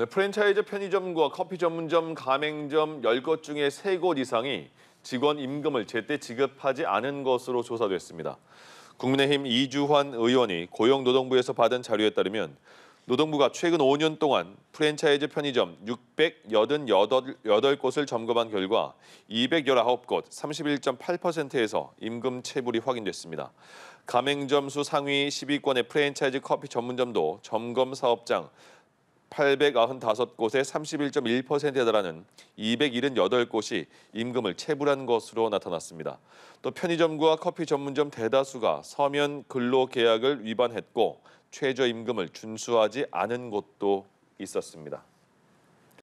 네, 프랜차이즈 편의점과 커피 전문점, 가맹점 10곳 중에 3곳 이상이 직원 임금을 제때 지급하지 않은 것으로 조사됐습니다. 국민의힘 이주환 의원이 고용노동부에서 받은 자료에 따르면 노동부가 최근 5년 동안 프랜차이즈 편의점 688곳을 점검한 결과 219곳 31.8%에서 임금 체불이 확인됐습니다. 가맹점수 상위 10위권의 프랜차이즈 커피 전문점도 점검 사업장 895곳의 31.1%에 달하는 278곳이 임금을 체불한 것으로 나타났습니다. 또 편의점과 커피 전문점 대다수가 서면 근로계약을 위반했고 최저임금을 준수하지 않은 곳도 있었습니다.